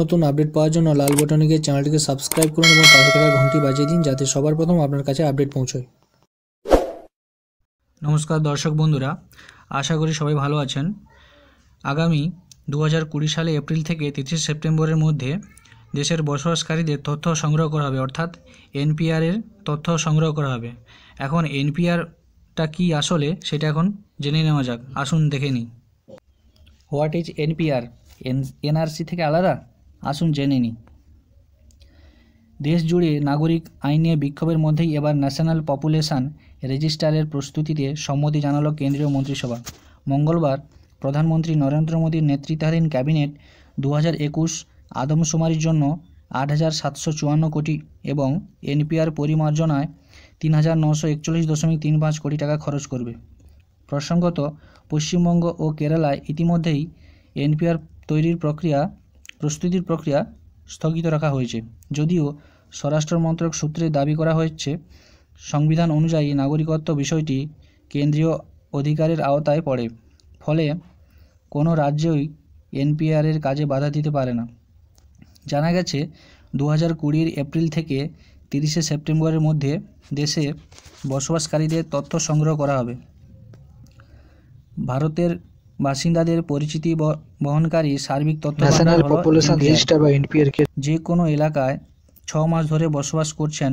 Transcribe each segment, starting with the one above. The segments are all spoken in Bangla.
নতুন আপডেট পাওয়ার জন্য লাল বটনে গিয়ে চ্যানেলটিকে সাবস্ক্রাইব করুন এবং পাশে থাকা ঘন্টি বাজিয়ে দিন যাতে সবার প্রথম আপনার কাছে আপডেট পৌঁছয় নমস্কার দর্শক বন্ধুরা আশা করি সবাই ভালো আছেন আগামী দু সালে এপ্রিল থেকে তিরিশে সেপ্টেম্বরের মধ্যে দেশের বসবাসকারীদের তথ্য সংগ্রহ করা হবে অর্থাৎ এনপিআরের তথ্য সংগ্রহ করা হবে এখন এনপিআরটা কি আসলে সেটা এখন জেনে নেওয়া যাক আসুন দেখে নিই হোয়াট ইজ এনপিআর এনআরসি থেকে আলাদা আসুন জেনে নিই দেশ জুড়ে নাগরিক আইন নিয়ে বিক্ষোভের মধ্যেই এবার ন্যাশনাল পপুলেশান রেজিস্টারের প্রস্তুতিতে সম্মতি জানালো কেন্দ্রীয় মন্ত্রিসভা মঙ্গলবার প্রধানমন্ত্রী নরেন্দ্র মোদীর নেতৃত্বাধীন ক্যাবিনেট দু হাজার একুশ আদমশুমারির জন্য আট হাজার সাতশো চুয়ান্ন কোটি এবং এনপিআর পরিমার্জনায় তিন হাজার নশো একচল্লিশ দশমিক তিন পাঁচ কোটি টাকা খরচ করবে প্রসঙ্গত পশ্চিমবঙ্গ ও কেরালায় ইতিমধ্যেই এনপিআর তৈরির প্রক্রিয়া প্রস্তুতির প্রক্রিয়া স্থগিত রাখা হয়েছে যদিও স্বরাষ্ট্র মন্ত্রক সূত্রে দাবি করা হয়েছে সংবিধান অনুযায়ী নাগরিকত্ব বিষয়টি কেন্দ্রীয় অধিকারের আওতায় পড়ে ফলে কোনো রাজ্যই এনপিআরের কাজে বাধা দিতে পারে না জানা গেছে দু হাজার কুড়ির এপ্রিল থেকে তিরিশে সেপ্টেম্বরের মধ্যে দেশে বসবাসকারীদের তথ্য সংগ্রহ করা হবে ভারতের বাসিন্দাদের পরিচিতি বহনকারী সার্বিক তথ্য ন্যাশনাল পপুলেশন রেজিস্টার বা এনপিআর কে যে কোনো এলাকায় ছ মাস ধরে বসবাস করছেন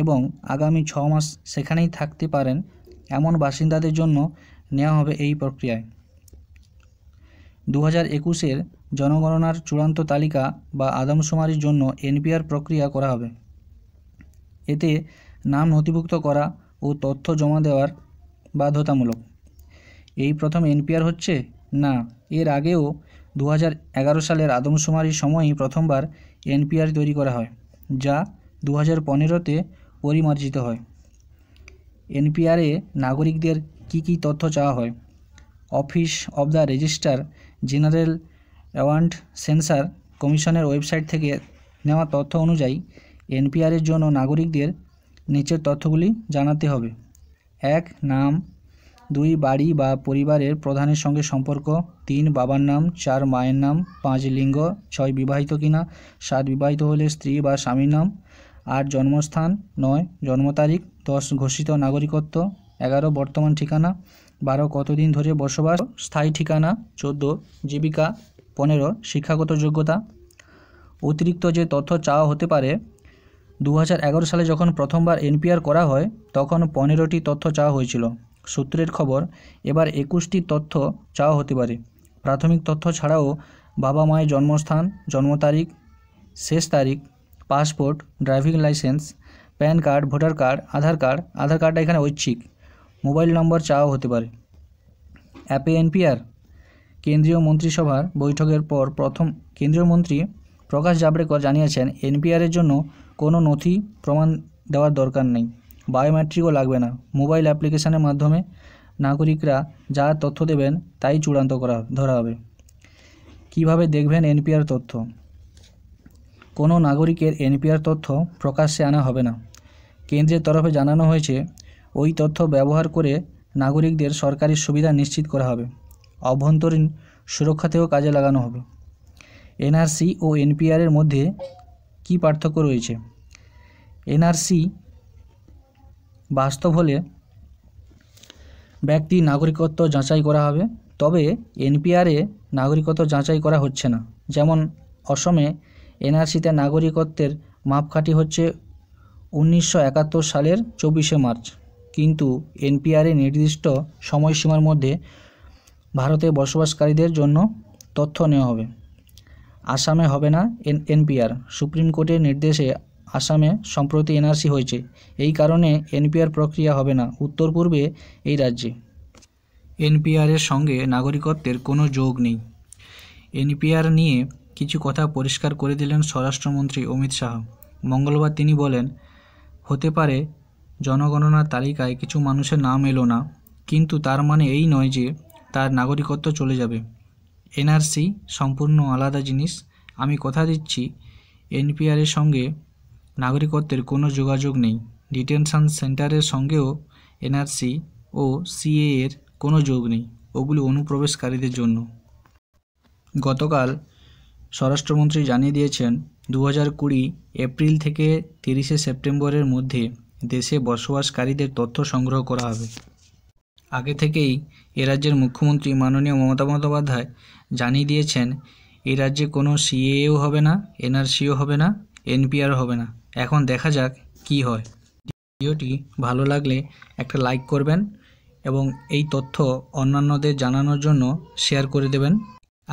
এবং আগামী ছ মাস সেখানেই থাকতে পারেন এমন বাসিন্দাদের জন্য নেওয়া হবে এই প্রক্রিয়ায় দু হাজার একুশের জনগণনার চূড়ান্ত তালিকা বা আদমশুমারির জন্য এনপিআর প্রক্রিয়া করা হবে এতে নাম নথিভুক্ত করা ও তথ্য জমা দেওয়ার বাধ্যতামূলক এই প্রথম এনপিআর হচ্ছে না এর আগেও দু সালের আদমশুমারির সময়ই প্রথমবার এনপিআর তৈরি করা হয় যা দু হাজার পনেরোতে পরিমার্জিত হয় এনপিআরে নাগরিকদের কি কি তথ্য চাওয়া হয় office of the register general and census কমিশনের ওয়েবসাইট থেকে নেওয়া তথ্য অনুযায়ী এনপিআরের জন্য নাগরিকদের নিচের তথ্যগুলি জানাতে হবে এক নাম দুই বাড়ি বা পরিবারের প্রধানের সঙ্গে সম্পর্ক তিন বাবার নাম চার মায়ের নাম পাঁচ লিঙ্গ ছয় বিবাহিত কিনা সাত বিবাহিত হলে স্ত্রী বা স্বামীর নাম আট জন্মস্থান নয় জন্ম তারিখ দশ ঘোষিত নাগরিকত্ব এগারো বর্তমান ঠিকানা বারো কতদিন ধরে বসবাস স্থায়ী ঠিকানা চোদ্দো জীবিকা পনেরো শিক্ষাগত যোগ্যতা অতিরিক্ত যে তথ্য চাওয়া হতে পারে দু সালে যখন প্রথমবার এনপিআর করা হয় তখন পনেরোটি তথ্য চাওয়া হয়েছিল সূত্রের খবর এবার একুশটি তথ্য চাওয়া হতে পারে প্রাথমিক তথ্য ছাড়াও বাবা মায়ের জন্মস্থান জন্ম তারিখ শেষ তারিখ passport driving licence PAN card voter card Aadhaar card Aadhaar কার্ডটা এখানে ঐচ্ছিক মোবাইল নম্বর চাওয়া হতে পারে অ্যাপে এনপিআর কেন্দ্রীয় মন্ত্রিসভার বৈঠকের পর প্রথম কেন্দ্রীয় মন্ত্রী প্রকাশ জাভড়েকর জানিয়েছেন এনপিআরের জন্য কোনো নথি প্রমাণ দেওয়ার দরকার নেই বায়োমেট্রিকও লাগবে না মোবাইল অ্যাপ্লিকেশানের মাধ্যমে নাগরিকরা যা তথ্য দেবেন তাই চূড়ান্ত করা ধরা হবে কিভাবে দেখবেন এনপিআর তথ্য কোনো নাগরিকের এনপিআর তথ্য প্রকাশ্যে আনা হবে না কেন্দ্রের তরফে জানানো হয়েছে ওই তথ্য ব্যবহার করে নাগরিকদের সরকারি সুবিধা নিশ্চিত করা হবে অভ্যন্তরীণ সুরক্ষাতেও কাজে লাগানো হবে এনআরসি ও এনপিআরের মধ্যে কি পার্থক্য রয়েছে এনআরসি বাস্তব হলে ব্যক্তি নাগরিকত্ব যাচাই করা হবে তবে এনপিআরে নাগরিকত্ব যাচাই করা হচ্ছে না যেমন অসমে এনআরসিতে নাগরিকত্বের মাপকাঠি হচ্ছে উনিশশো সালের চব্বিশে মার্চ কিন্তু এনপিআরে নির্দিষ্ট সময়সীমার মধ্যে ভারতে বসবাসকারীদের জন্য তথ্য নেওয়া হবে আসামে হবে না এনপিআর সুপ্রিম কোর্টের নির্দেশে আসামে সম্প্রতি এনআরসি হয়েছে এই কারণে এনপিআর প্রক্রিয়া হবে না উত্তর পূর্বে এই রাজ্যে এনপিআরের সঙ্গে নাগরিকত্বের কোনো যোগ নেই এনপিআর নিয়ে কিছু কথা পরিষ্কার করে দিলেন স্বরাষ্ট্রমন্ত্রী অমিত শাহ মঙ্গলবার তিনি বলেন হতে পারে জনগণনার তালিকায় কিছু মানুষের নাম এলো না কিন্তু তার মানে এই নয় যে তার নাগরিকত্ব চলে যাবে এনআরসি সম্পূর্ণ আলাদা জিনিস আমি কথা দিচ্ছি এনপিআরের সঙ্গে নাগরিকত্বের কোনো যোগাযোগ নেই ডিটেনশান সেন্টারের সঙ্গেও এনআরসি ও সিএ এর কোনো যোগ নেই ওগুলি অনুপ্রবেশকারীদের জন্য গতকাল স্বরাষ্ট্রমন্ত্রী জানিয়ে দিয়েছেন দু কুড়ি এপ্রিল থেকে তিরিশে সেপ্টেম্বরের মধ্যে দেশে বসবাসকারীদের তথ্য সংগ্রহ করা হবে আগে থেকেই এ রাজ্যের মুখ্যমন্ত্রী মাননীয় মমতা বন্দ্যোপাধ্যায় জানিয়ে দিয়েছেন এ রাজ্যে কোনো সিএও হবে না এনআরসিও হবে না এনপিআর হবে না এখন দেখা যাক কি হয় ভিডিওটি ভালো লাগলে একটা লাইক করবেন এবং এই তথ্য অন্যান্যদের জানানোর জন্য শেয়ার করে দেবেন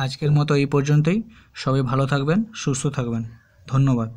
আজকের মতো এই পর্যন্তই সবাই ভালো থাকবেন সুস্থ থাকবেন ধন্যবাদ